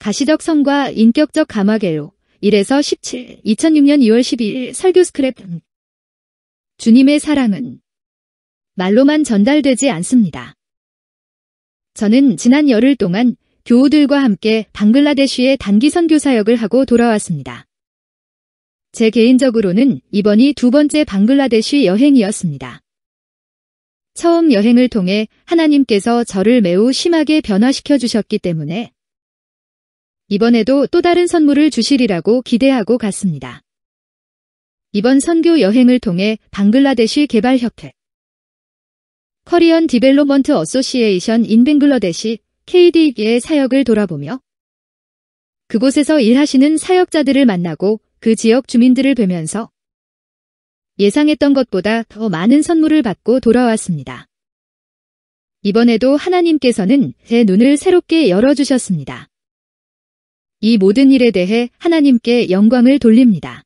가시덕성과 인격적 감화계로 1에서 17, 2006년 2월 12일 설교 스크랩 주님의 사랑은 말로만 전달되지 않습니다. 저는 지난 열흘 동안 교우들과 함께 방글라데시의 단기 선교사역을 하고 돌아왔습니다. 제 개인적으로는 이번이 두 번째 방글라데시 여행이었습니다. 처음 여행을 통해 하나님께서 저를 매우 심하게 변화시켜 주셨기 때문에 이번에도 또 다른 선물을 주시리라고 기대하고 갔습니다. 이번 선교 여행을 통해 방글라데시 개발협회 커리언 디벨로먼트 어소시에이션 인 벵글라데시 KD의 사역을 돌아보며 그곳에서 일하시는 사역자들을 만나고 그 지역 주민들을 뵈면서 예상했던 것보다 더 많은 선물을 받고 돌아왔습니다. 이번에도 하나님께서는 제 눈을 새롭게 열어주셨습니다. 이 모든 일에 대해 하나님께 영광을 돌립니다.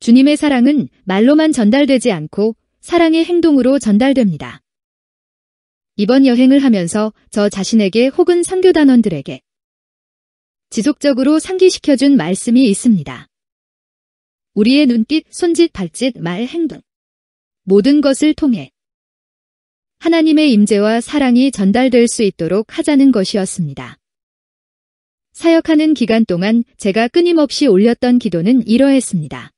주님의 사랑은 말로만 전달되지 않고 사랑의 행동으로 전달됩니다. 이번 여행을 하면서 저 자신에게 혹은 선교단원들에게 지속적으로 상기시켜준 말씀이 있습니다. 우리의 눈빛, 손짓, 발짓, 말, 행동 모든 것을 통해 하나님의 임재와 사랑이 전달될 수 있도록 하자는 것이었습니다. 사역하는 기간 동안 제가 끊임없이 올렸던 기도는 이러했습니다.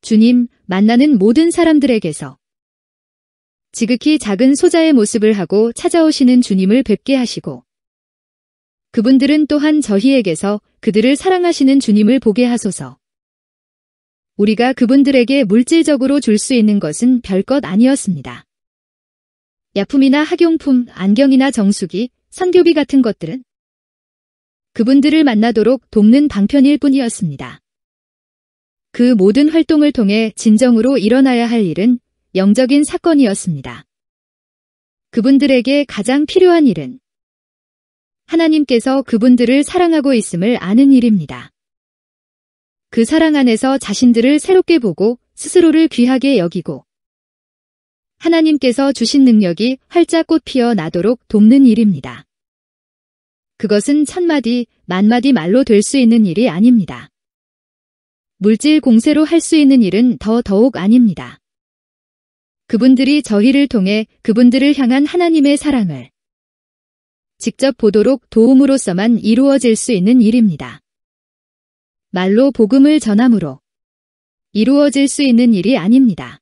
주님, 만나는 모든 사람들에게서 지극히 작은 소자의 모습을 하고 찾아오시는 주님을 뵙게 하시고 그분들은 또한 저희에게서 그들을 사랑하시는 주님을 보게 하소서. 우리가 그분들에게 물질적으로 줄 수 있는 것은 별것 아니었습니다. 약품이나 학용품, 안경이나 정수기, 선교비 같은 것들은 그분들을 만나도록 돕는 방편일 뿐이었습니다. 그 모든 활동을 통해 진정으로 일어나야 할 일은 영적인 사건이었습니다. 그분들에게 가장 필요한 일은 하나님께서 그분들을 사랑하고 있음을 아는 일입니다. 그 사랑 안에서 자신들을 새롭게 보고 스스로를 귀하게 여기고 하나님께서 주신 능력이 활짝 꽃 피어 나도록 돕는 일입니다. 그것은 천마디, 만마디 말로 될 수 있는 일이 아닙니다. 물질 공세로 할 수 있는 일은 더 더욱 아닙니다. 그분들이 저희를 통해 그분들을 향한 하나님의 사랑을 직접 보도록 도움으로써만 이루어질 수 있는 일입니다. 말로 복음을 전함으로 이루어질 수 있는 일이 아닙니다.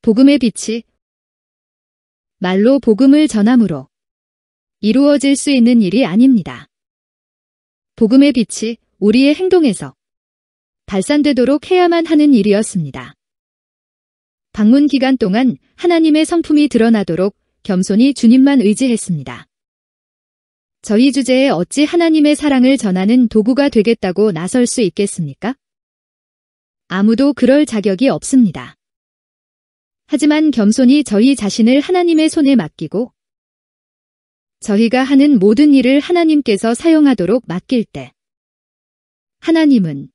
복음의 빛이 말로 복음을 전함으로 이루어질 수 있는 일이 아닙니다. 복음의 빛이 우리의 행동에서 발산되도록 해야만 하는 일이었습니다. 방문 기간 동안 하나님의 성품이 드러나도록 겸손히 주님만 의지했습니다. 저희 주제에 어찌 하나님의 사랑을 전하는 도구가 되겠다고 나설 수 있겠습니까? 아무도 그럴 자격이 없습니다. 하지만 겸손히 저희 자신을 하나님의 손에 맡기고 저희가 하는 모든 일을 하나님께서 사용하도록 맡길 때 하나님은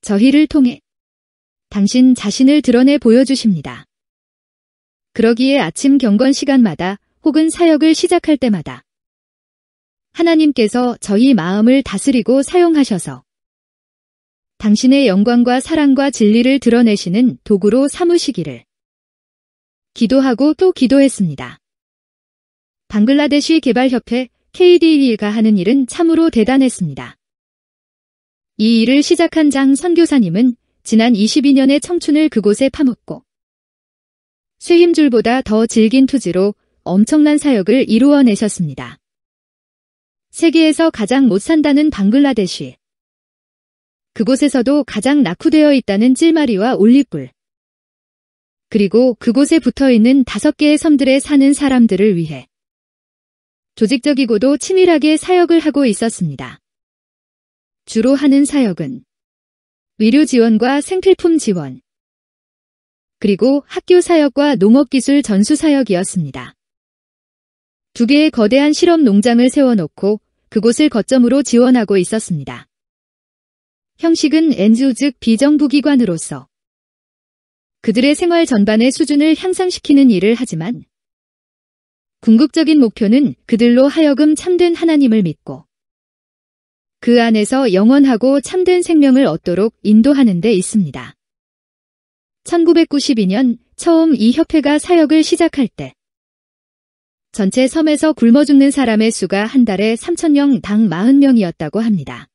저희를 통해 당신 자신을 드러내 보여주십니다. 그러기에 아침 경건 시간마다 혹은 사역을 시작할 때마다 하나님께서 저희 마음을 다스리고 사용하셔서 당신의 영광과 사랑과 진리를 드러내시는 도구로 삼으시기를 기도하고 또 기도했습니다. 방글라데시 개발협회 KDE가 하는 일은 참으로 대단했습니다. 이 일을 시작한 장 선교사님은 지난 22년의 청춘을 그곳에 파묻고 쇠임줄보다 더 질긴 투지로 엄청난 사역을 이루어내셨습니다. 세계에서 가장 못 산다는 방글라데시. 그곳에서도 가장 낙후되어 있다는 찔마리와 올리굴 그리고 그곳에 붙어 있는 다섯 개의 섬들에 사는 사람들을 위해 조직적이고도 치밀하게 사역을 하고 있었습니다. 주로 하는 사역은 의료 지원과 생필품 지원, 그리고 학교 사역과 농업기술 전수 사역이었습니다. 두 개의 거대한 실험 농장을 세워놓고 그곳을 거점으로 지원하고 있었습니다. 형식은 NGO 즉 비정부기관으로서 그들의 생활 전반의 수준을 향상시키는 일을 하지만 궁극적인 목표는 그들로 하여금 참된 하나님을 믿고 그 안에서 영원하고 참된 생명을 얻도록 인도하는 데 있습니다. 1992년 처음 이 협회가 사역을 시작할 때 전체 섬에서 굶어 죽는 사람의 수가 한 달에 3,000명 당 40명이었다고 합니다.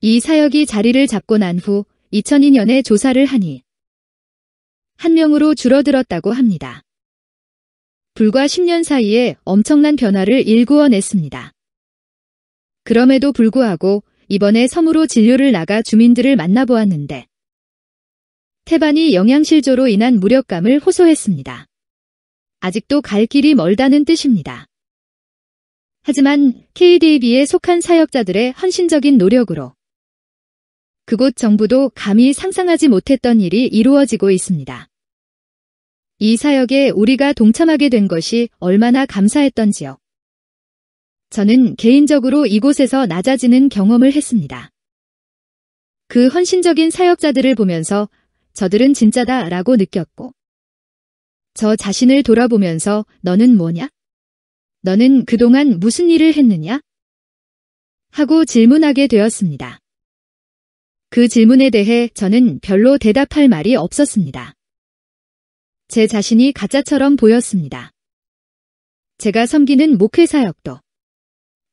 이 사역이 자리를 잡고 난 후 2002년에 조사를 하니 한 명으로 줄어들었다고 합니다. 불과 10년 사이에 엄청난 변화를 일구어냈습니다. 그럼에도 불구하고 이번에 섬으로 진료를 나가 주민들을 만나보았는데 태반이 영양실조로 인한 무력감을 호소했습니다. 아직도 갈 길이 멀다는 뜻입니다. 하지만 KDB에 속한 사역자들의 헌신적인 노력으로 그곳 정부도 감히 상상하지 못했던 일이 이루어지고 있습니다. 이 사역에 우리가 동참하게 된 것이 얼마나 감사했던지요. 저는 개인적으로 이곳에서 낮아지는 경험을 했습니다. 그 헌신적인 사역자들을 보면서 저들은 진짜다 라고 느꼈고, 저 자신을 돌아보면서 너는 뭐냐? 너는 그동안 무슨 일을 했느냐? 하고 질문하게 되었습니다. 그 질문에 대해 저는 별로 대답할 말이 없었습니다. 제 자신이 가짜처럼 보였습니다. 제가 섬기는 목회사역도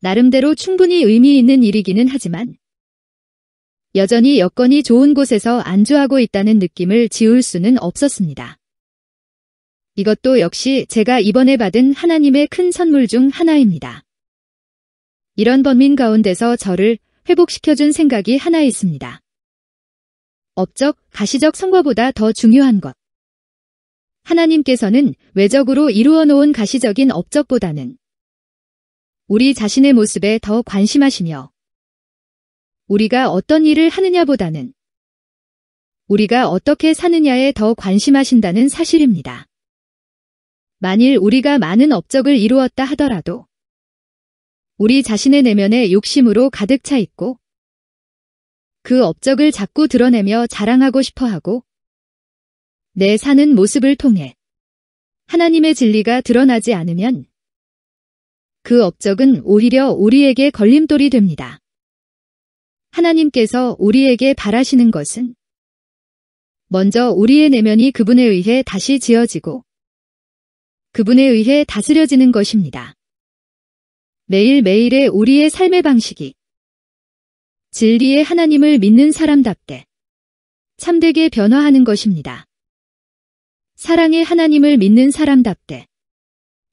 나름대로 충분히 의미 있는 일이기는 하지만 여전히 여건이 좋은 곳에서 안주하고 있다는 느낌을 지울 수는 없었습니다. 이것도 역시 제가 이번에 받은 하나님의 큰 선물 중 하나입니다. 이런 범인 가운데서 저를 회복시켜준 생각이 하나 있습니다. 업적, 가시적 성과보다 더 중요한 것. 하나님께서는 외적으로 이루어 놓은 가시적인 업적보다는 우리 자신의 모습에 더 관심하시며 우리가 어떤 일을 하느냐보다는 우리가 어떻게 사느냐에 더 관심하신다는 사실입니다. 만일 우리가 많은 업적을 이루었다 하더라도 우리 자신의 내면에 욕심으로 가득 차 있고 그 업적을 자꾸 드러내며 자랑하고 싶어 하고 내 사는 모습을 통해 하나님의 진리가 드러나지 않으면 그 업적은 오히려 우리에게 걸림돌이 됩니다. 하나님께서 우리에게 바라시는 것은 먼저 우리의 내면이 그분에 의해 다시 지어지고 그분에 의해 다스려지는 것입니다. 매일매일의 우리의 삶의 방식이 진리의 하나님을 믿는 사람답게 참되게 변화하는 것입니다. 사랑의 하나님을 믿는 사람답게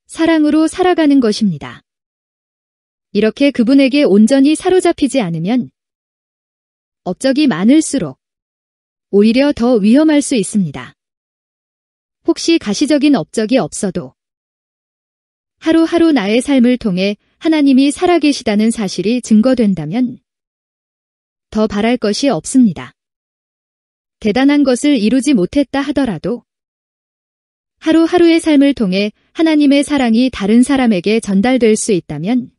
사랑으로 살아가는 것입니다. 이렇게 그분에게 온전히 사로잡히지 않으면 업적이 많을수록 오히려 더 위험할 수 있습니다. 혹시 가시적인 업적이 없어도 하루하루 나의 삶을 통해 하나님이 살아계시다는 사실이 증거된다면 더 바랄 것이 없습니다. 대단한 것을 이루지 못했다 하더라도 하루하루의 삶을 통해 하나님의 사랑이 다른 사람에게 전달될 수 있다면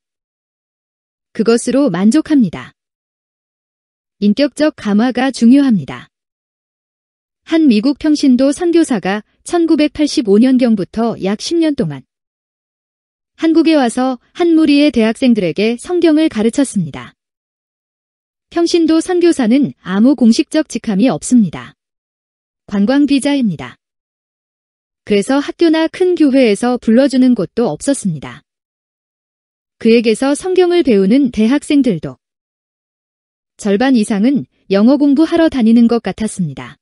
그것으로 만족합니다. 인격적 감화가 중요합니다. 한 미국 평신도 선교사가 1985년경부터 약 10년 동안 한국에 와서 한 무리의 대학생들에게 성경을 가르쳤습니다. 평신도 선교사는 아무 공식적 직함이 없습니다. 관광비자입니다. 그래서 학교나 큰 교회에서 불러주는 곳도 없었습니다. 그에게서 성경을 배우는 대학생들도 절반 이상은 영어 공부하러 다니는 것 같았습니다.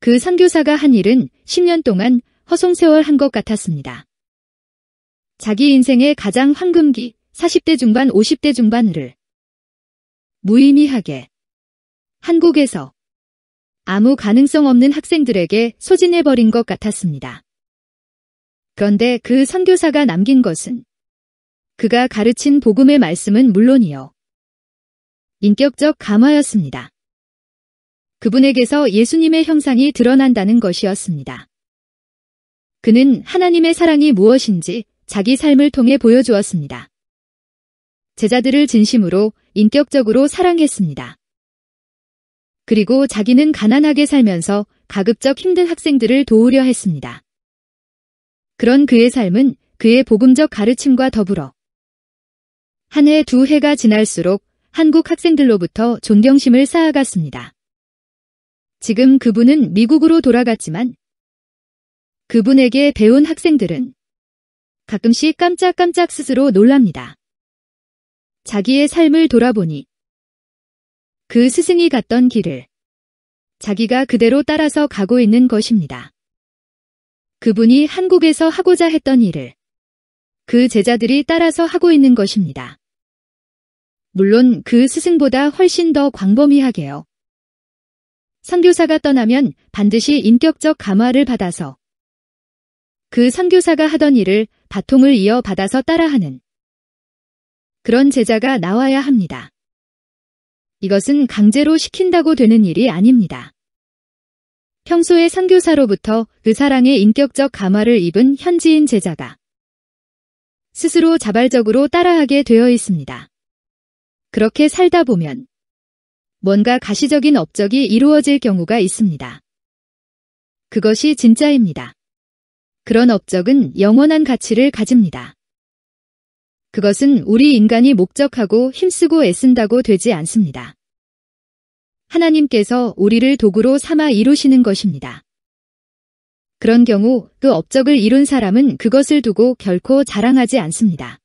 그 선교사가 한 일은 10년 동안 허송세월 한 것 같았습니다. 자기 인생의 가장 황금기 40대 중반 50대 중반을 무의미하게 한국에서 아무 가능성 없는 학생들에게 소진해버린 것 같았습니다. 그런데 그 선교사가 남긴 것은 그가 가르친 복음의 말씀은 물론이요. 인격적 감화였습니다. 그분에게서 예수님의 형상이 드러난다는 것이었습니다. 그는 하나님의 사랑이 무엇인지 자기 삶을 통해 보여주었습니다. 제자들을 진심으로 인격적으로 사랑했습니다. 그리고 자기는 가난하게 살면서 가급적 힘든 학생들을 도우려 했습니다. 그런 그의 삶은 그의 복음적 가르침과 더불어 한 해 두 해가 지날수록 한국 학생들로부터 존경심을 쌓아갔습니다. 지금 그분은 미국으로 돌아갔지만 그분에게 배운 학생들은 가끔씩 깜짝깜짝 스스로 놀랍니다. 자기의 삶을 돌아보니 그 스승이 갔던 길을 자기가 그대로 따라서 가고 있는 것입니다. 그분이 한국에서 하고자 했던 일을 그 제자들이 따라서 하고 있는 것입니다. 물론 그 스승보다 훨씬 더 광범위하게요. 선교사가 떠나면 반드시 인격적 감화를 받아서 그 선교사가 하던 일을 바통을 이어받아서 따라하는 그런 제자가 나와야 합니다. 이것은 강제로 시킨다고 되는 일이 아닙니다. 평소에 선교사로부터 그 사랑의 인격적 감화를 입은 현지인 제자가 스스로 자발적으로 따라하게 되어 있습니다. 그렇게 살다 보면 뭔가 가시적인 업적이 이루어질 경우가 있습니다. 그것이 진짜입니다. 그런 업적은 영원한 가치를 가집니다. 그것은 우리 인간이 목적하고 힘쓰고 애쓴다고 되지 않습니다. 하나님께서 우리를 도구로 삼아 이루시는 것입니다. 그런 경우 그 업적을 이룬 사람은 그것을 두고 결코 자랑하지 않습니다.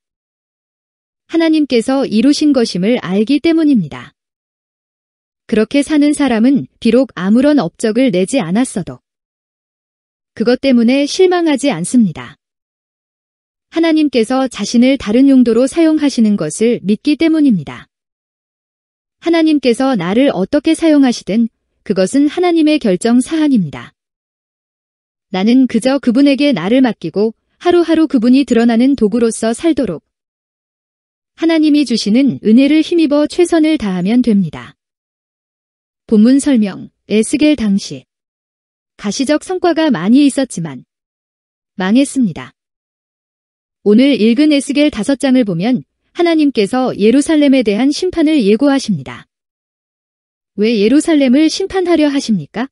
하나님께서 이루신 것임을 알기 때문입니다. 그렇게 사는 사람은 비록 아무런 업적을 내지 않았어도 그것 때문에 실망하지 않습니다. 하나님께서 자신을 다른 용도로 사용하시는 것을 믿기 때문입니다. 하나님께서 나를 어떻게 사용하시든 그것은 하나님의 결정 사항입니다. 나는 그저 그분에게 나를 맡기고 하루하루 그분이 드러나는 도구로서 살도록 하나님이 주시는 은혜를 힘입어 최선을 다하면 됩니다. 본문 설명 에스겔 당시 가시적 성과가 많이 있었지만 망했습니다. 오늘 읽은 에스겔 다섯 장을 보면 하나님께서 예루살렘에 대한 심판을 예고하십니다. 왜 예루살렘을 심판하려 하십니까?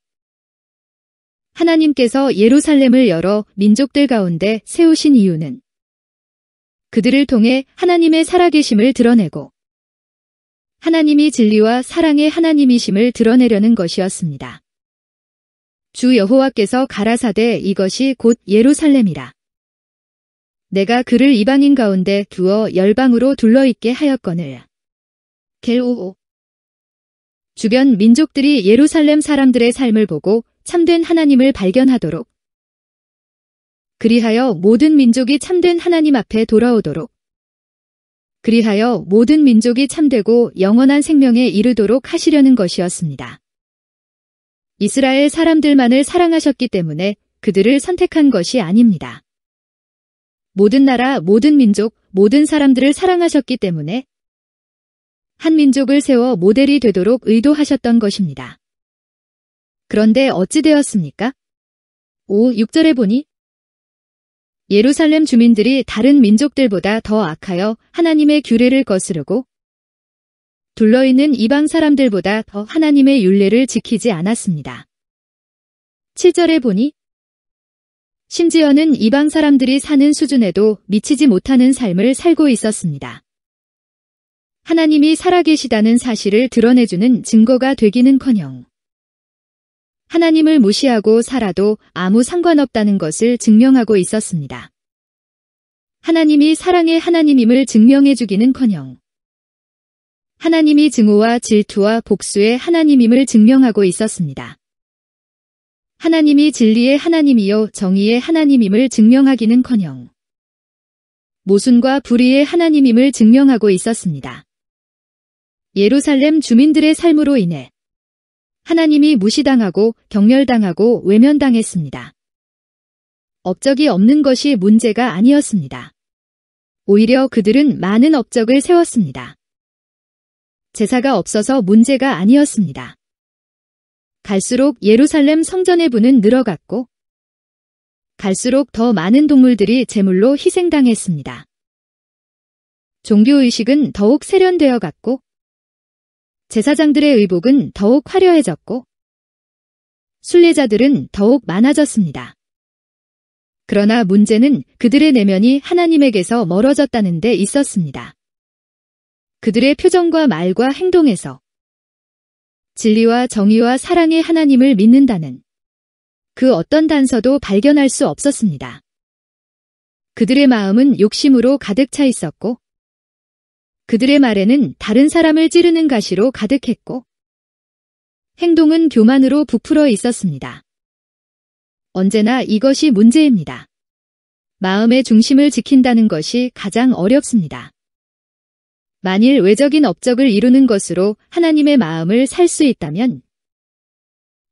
하나님께서 예루살렘을 여러 민족들 가운데 세우신 이유는 그들을 통해 하나님의 살아계심을 드러내고 하나님이 진리와 사랑의 하나님이심을 드러내려는 것이었습니다. 주 여호와께서 가라사대 이것이 곧 예루살렘이라. 내가 그를 이방인 가운데 두어 열방으로 둘러있게 하였거늘. 겔오오 주변 민족들이 예루살렘 사람들의 삶을 보고 참된 하나님을 발견하도록 그리하여 모든 민족이 참된 하나님 앞에 돌아오도록 그리하여 모든 민족이 참되고 영원한 생명에 이르도록 하시려는 것이었습니다. 이스라엘 사람들만을 사랑하셨기 때문에 그들을 선택한 것이 아닙니다. 모든 나라, 모든 민족, 모든 사람들을 사랑하셨기 때문에 한 민족을 세워 모델이 되도록 의도하셨던 것입니다. 그런데 어찌 되었습니까? 5, 6절에 보니 예루살렘 주민들이 다른 민족들보다 더 악하여 하나님의 규례를 거스르고 둘러있는 이방 사람들보다 더 하나님의 윤례를 지키지 않았습니다. 7절에 보니 심지어는 이방 사람들이 사는 수준에도 미치지 못하는 삶을 살고 있었습니다. 하나님이 살아계시다는 사실을 드러내주는 증거가 되기는커녕 하나님을 무시하고 살아도 아무 상관없다는 것을 증명하고 있었습니다. 하나님이 사랑의 하나님임을 증명해 주기는커녕 하나님이 증오와 질투와 복수의 하나님임을 증명하고 있었습니다. 하나님이 진리의 하나님이요 정의의 하나님임을 증명하기는커녕 모순과 불의의 하나님임을 증명하고 있었습니다. 예루살렘 주민들의 삶으로 인해 하나님이 무시당하고 경멸당하고 외면당했습니다. 업적이 없는 것이 문제가 아니었습니다. 오히려 그들은 많은 업적을 세웠습니다. 제사가 없어서 문제가 아니었습니다. 갈수록 예루살렘 성전의 부는 늘어갔고 갈수록 더 많은 동물들이 제물로 희생당했습니다. 종교의식은 더욱 세련되어 갔고 제사장들의 의복은 더욱 화려해졌고 순례자들은 더욱 많아졌습니다. 그러나 문제는 그들의 내면이 하나님에게서 멀어졌다는 데 있었습니다. 그들의 표정과 말과 행동에서 진리와 정의와 사랑의 하나님을 믿는다는 그 어떤 단서도 발견할 수 없었습니다. 그들의 마음은 욕심으로 가득 차 있었고 그들의 말에는 다른 사람을 찌르는 가시로 가득했고 행동은 교만으로 부풀어 있었습니다. 언제나 이것이 문제입니다. 마음의 중심을 지킨다는 것이 가장 어렵습니다. 만일 외적인 업적을 이루는 것으로 하나님의 마음을 살 수 있다면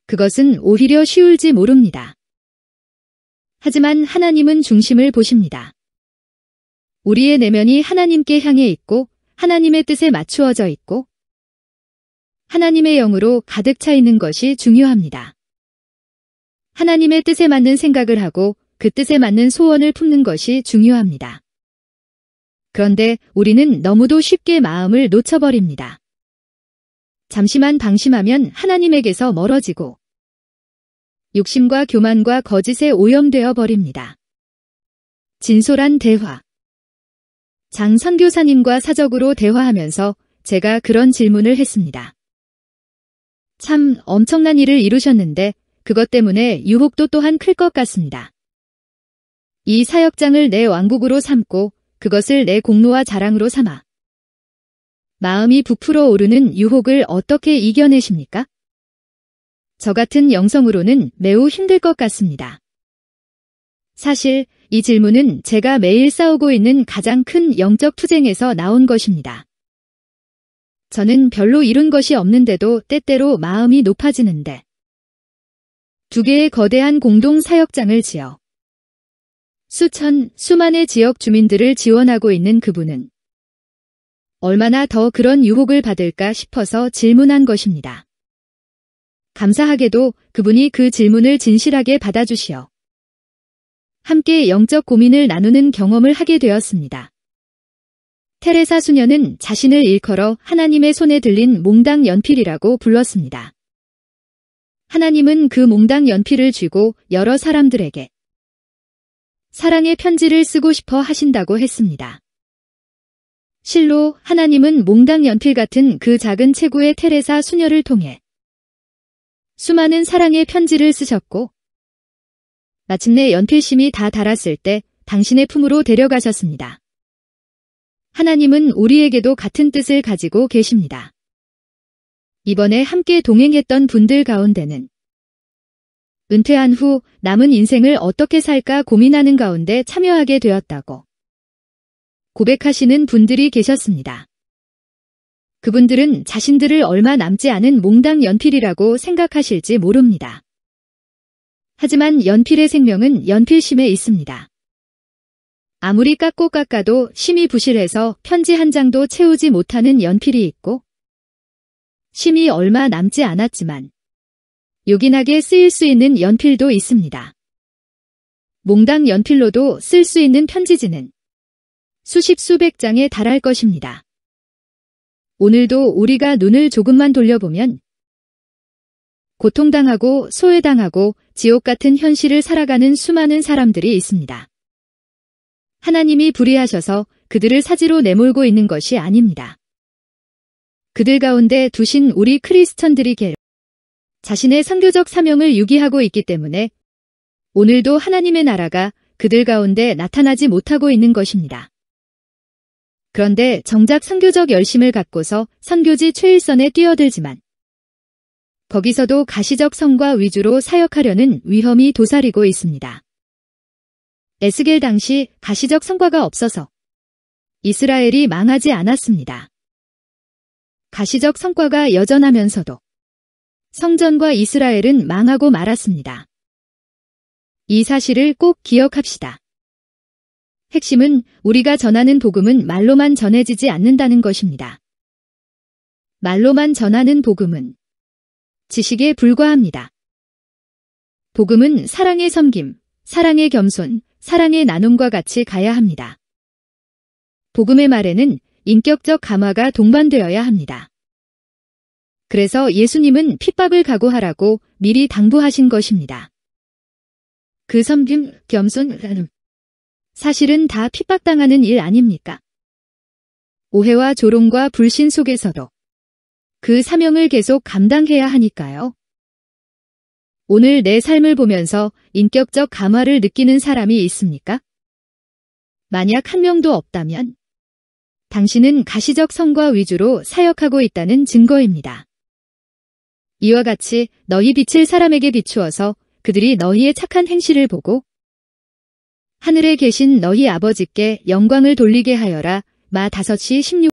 그것은 오히려 쉬울지 모릅니다. 하지만 하나님은 중심을 보십니다. 우리의 내면이 하나님께 향해 있고 하나님의 뜻에 맞추어져 있고 하나님의 영으로 가득 차 있는 것이 중요합니다. 하나님의 뜻에 맞는 생각을 하고 그 뜻에 맞는 소원을 품는 것이 중요합니다. 그런데 우리는 너무도 쉽게 마음을 놓쳐버립니다. 잠시만 방심하면 하나님에게서 멀어지고 욕심과 교만과 거짓에 오염되어 버립니다. 진솔한 대화 장 선교사님과 사적으로 대화하면서 제가 그런 질문을 했습니다. 참 엄청난 일을 이루셨는데 그것 때문에 유혹도 또한 클 것 같습니다. 이 사역장을 내 왕국으로 삼고 그것을 내 공로와 자랑으로 삼아 마음이 부풀어 오르는 유혹을 어떻게 이겨내십니까? 저 같은 영성으로는 매우 힘들 것 같습니다. 사실 이 질문은 제가 매일 싸우고 있는 가장 큰 영적 투쟁에서 나온 것입니다. 저는 별로 이룬 것이 없는데도 때때로 마음이 높아지는데 두 개의 거대한 공동 사역장을 지어 수천, 수만의 지역 주민들을 지원하고 있는 그분은 얼마나 더 그런 유혹을 받을까 싶어서 질문한 것입니다. 감사하게도 그분이 그 질문을 진실하게 받아주시어 함께 영적 고민을 나누는 경험을 하게 되었습니다. 테레사 수녀는 자신을 일컬어 하나님의 손에 들린 몽당 연필이라고 불렀습니다. 하나님은 그 몽당 연필을 쥐고 여러 사람들에게 사랑의 편지를 쓰고 싶어 하신다고 했습니다. 실로 하나님은 몽당 연필 같은 그 작은 체구의 테레사 수녀를 통해 수많은 사랑의 편지를 쓰셨고 마침내 연필심이 다닳았을때 당신의 품으로 데려가셨습니다. 하나님은 우리에게도 같은 뜻을 가지고 계십니다. 이번에 함께 동행했던 분들 가운데는 은퇴한 후 남은 인생을 어떻게 살까 고민하는 가운데 참여하게 되었다고 고백하시는 분들이 계셨습니다. 그분들은 자신들을 얼마 남지 않은 몽당 연필이라고 생각하실지 모릅니다. 하지만 연필의 생명은 연필심에 있습니다. 아무리 깎고 깎아도 심이 부실해서 편지 한 장도 채우지 못하는 연필이 있고 심이 얼마 남지 않았지만 요긴하게 쓰일 수 있는 연필도 있습니다. 몽당 연필로도 쓸 수 있는 편지지는 수십 수백 장에 달할 것입니다. 오늘도 우리가 눈을 조금만 돌려보면 고통당하고 소외당하고 지옥 같은 현실을 살아가는 수많은 사람들이 있습니다. 하나님이 불의하셔서 그들을 사지로 내몰고 있는 것이 아닙니다. 그들 가운데 두신 우리 크리스천들이 게 자신의 선교적 사명을 유기하고 있기 때문에 오늘도 하나님의 나라가 그들 가운데 나타나지 못하고 있는 것입니다. 그런데 정작 선교적 열심을 갖고서 선교지 최일선에 뛰어들지만 거기서도 가시적 성과 위주로 사역하려는 위험이 도사리고 있습니다. 에스겔 당시 가시적 성과가 없어서 이스라엘이 망하지 않았습니다. 가시적 성과가 여전하면서도 성전과 이스라엘은 망하고 말았습니다. 이 사실을 꼭 기억합시다. 핵심은 우리가 전하는 복음은 말로만 전해지지 않는다는 것입니다. 말로만 전하는 복음은 지식에 불과합니다. 복음은 사랑의 섬김, 사랑의 겸손, 사랑의 나눔과 같이 가야 합니다. 복음의 말에는 인격적 감화가 동반되어야 합니다. 그래서 예수님은 핍박을 각오하라고 미리 당부하신 것입니다. 그 섬김, 겸손, 사실은 다 핍박당하는 일 아닙니까? 오해와 조롱과 불신 속에서도 그 사명을 계속 감당해야 하니까요. 오늘 내 삶을 보면서 인격적 감화를 느끼는 사람이 있습니까? 만약 한 명도 없다면 당신은 가시적 성과 위주로 사역하고 있다는 증거입니다. 이와 같이 너희 빛을 사람에게 비추어서 그들이 너희의 착한 행실을 보고 하늘에 계신 너희 아버지께 영광을 돌리게 하여라. 마다섯시16